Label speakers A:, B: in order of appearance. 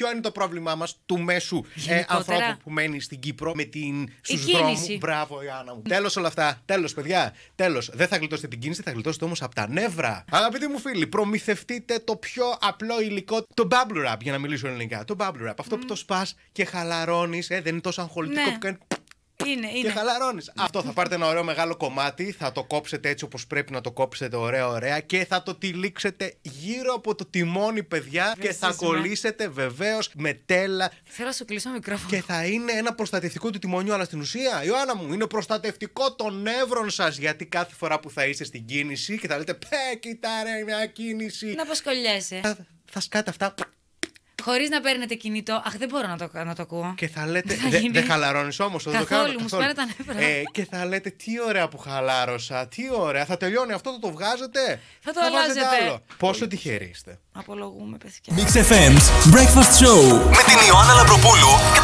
A: ποιο είναι το πρόβλημά μας του μέσου ε, ανθρώπου που μένει στην Κύπρο με την στου Μπράβο, Ιάννα μου. Τέλος όλα αυτά. Τέλος, παιδιά. Τέλος. Δεν θα γλιτώσετε την κίνηση, θα γλιτώσετε όμως από τα νεύρα. Αγαπητοί μου φίλοι, προμηθευτείτε το πιο απλό υλικό, το bubble wrap, για να μιλήσω ελληνικά. Το bubble wrap. Αυτό που το σπα και χαλαρώνεις, ε, δεν είναι τόσο αγχολητικό ναι. που κάνει.
B: Είναι, είναι. Και χαλαρώνεις.
A: Ναι. Αυτό θα πάρετε ένα ωραίο μεγάλο κομμάτι, θα το κόψετε έτσι όπως πρέπει να το κόψετε, ωραία, ωραία. Και θα το τυλίξετε γύρω από το τιμόνι, παιδιά. Και θα κολλήσετε βεβαίως με τέλα. Θέλω να σου κλείσω μικρόφωνο. Και θα είναι ένα προστατευτικό του τιμονιού, αλλά στην ουσία, Ιωάννα μου, είναι προστατευτικό των νεύρων σας. Γιατί κάθε φορά που θα είστε στην κίνηση και θα λέτε Πε, κοιτάρε μια κίνηση.
C: Να αποσχολιέσαι. Θα,
A: θα σκάτε αυτά
C: Χωρίς να παίρνετε κινητό. Αχ, δεν μπορώ να το, να το ακούω.
A: Και θα λέτε. Δεν δε χαλαρώνεις όμως, δεν το κάνω. Μου σπάρε τα νεύρα. Ε, και θα λέτε, τι ωραία που χαλάρωσα, τι ωραία. Θα τελειώνει αυτό, θα το βγάζετε.
C: Θα το θα αλλάζετε. Άλλο.
A: Πόσο τυχεροί είστε. Απολογούμε, παιδιά. Mix FM's Breakfast
C: Show με την Ιωάννα Λαμπροπούλου